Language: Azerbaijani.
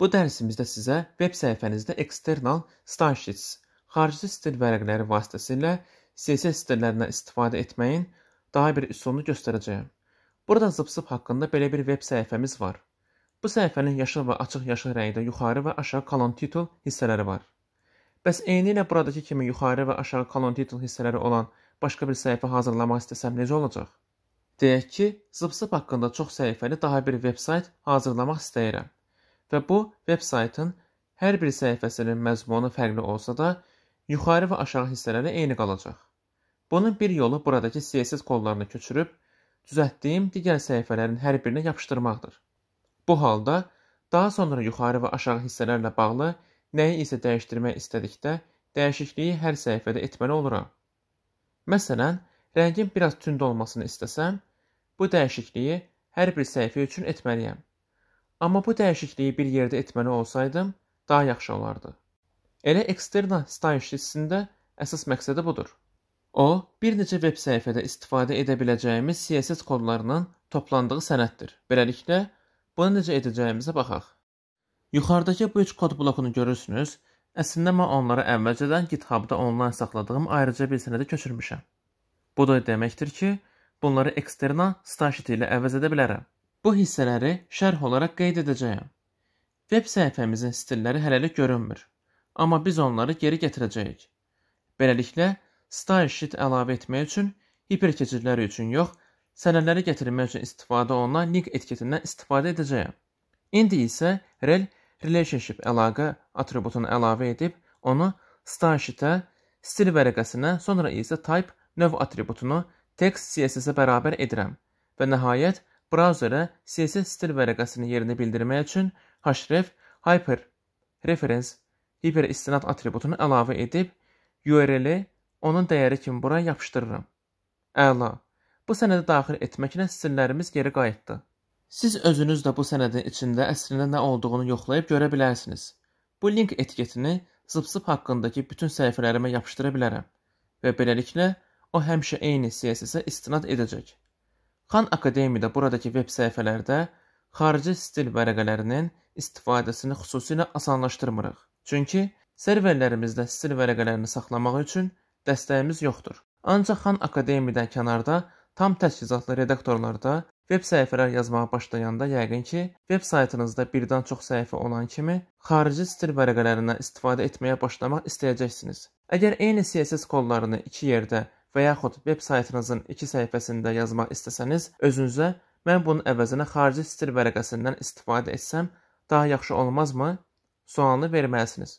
Bu dərsimizdə sizə veb səhifənizdə external stashes, xarici stil vərəqləri vasitəsilə CSS stillərindən istifadə etməyin daha bir üsulunu göstərəcəyəm. Burada zıpsıb haqqında belə bir veb səhifəmiz var. Bu səhifənin yaşıl və açıq yaşıl rəngdə yuxarı və aşağı kolon titul hissələri var. Bəs eyni ilə buradakı kimi yuxarı və aşağı kolon titul hissələri olan başqa bir səhifə hazırlamaq istəsəm necə olacaq? Deyək ki, zıpsıb haqqında çox səhifəli daha bir veb sayt hazırlamaq istəyirəm və bu veb-saytın hər bir səhifəsinin məzmunu fərqli olsa da, yuxarı və aşağı hissələri eyni qalacaq. Bunun bir yolu buradakı CSS qollarını köçürüb düzəltdiyim digər səhifələrin hər birinə yapışdırmaqdır. Bu halda daha sonra yuxarı və aşağı hissələrlə bağlı nəyi isə dəyişdirmək istədikdə dəyişikliyi hər səhifədə etməli oluram. Məsələn, rəngin biraz tünd olmasını istəsəm, bu dəyişikliyi hər bir səhifə üçün etməliyəm. Amma bu dəyişikliyi bir yerdə etməli olsaydım, daha yaxşı olardı. Elə eksterna stajyisində əsas məqsədi budur. O, bir neçə veb səhifədə istifadə edə biləcəyimiz CSS kodlarının toplandığı sənəddir. Beləliklə, bunu necə edəcəyimizə baxaq. Yuxarıdakı bu üç kod blokunu görürsünüz. Əslində mən onları əvvəlcədən GitHub-da onlayn saxladığım ayrıca bir sənədə köçürmüşəm. Bu da deməkdir ki, bunları eksterna stajit ilə əvəz edə bilərəm. Bu hissələri şərh olaraq qeyd edəcəyəm. Veb səhifəmizin stilləri hələlik görünmür, amma biz onları geri gətirəcəyik. Beləliklə, style sheet əlavə etmək üçün hiperkeçidləri üçün yox, sənədləri gətirmək üçün istifadə olunan link etiketindən istifadə edəcəyəm. İndi isə rel relationship əlaqə atributunu əlavə edib onu style sheetə, stil vərəqəsinə, sonra isə type növ atributunu text CSS-ə bərabər edirəm və nəhayət brauzerə CSS stil vərəqəsinin yerini bildirmək üçün href hyperreference hiperistinad atributunu əlavə edib URL-i onun dəyəri kimi bura yapışdırıram. Əla. Bu sənədi daxil etməklə stillərimiz geri qayıtdı. Siz özünüz də bu sənədin içində əslində nə olduğunu yoxlayıb görə bilərsiniz. Bu link etiketini zıpsıp haqqındakı bütün səhifələrimə yapışdıra bilərəm və beləliklə o həmişə eyni CSS-ə istinad edəcək. Khan Akademiyada buradakı veb səhifələrdə xarici stil vərəqələrinin istifadəsini xüsusilə asanlaşdırmırıq. Çünki serverlərimizdə stil vərəqələrini saxlamaq üçün dəstəyimiz yoxdur. Ancaq Xan Akademiyadan kənarda tam təchizatlı redaktorlarda veb səhifələr yazmağa başlayanda yəqin ki, veb saytınızda birdən çox səhifə olan kimi xarici stil vərəqələrindən istifadə etməyə başlamaq istəyəcəksiniz. Əgər eyni CSS kodlarını iki yerdə və yaxud veb saytınızın iki səhifəsində yazmaq istəsəniz, özünüzə mən bunun əvəzinə xarici stil vərəqəsindən istifadə etsəm daha yaxşı olmazmı? sualını verməlisiniz.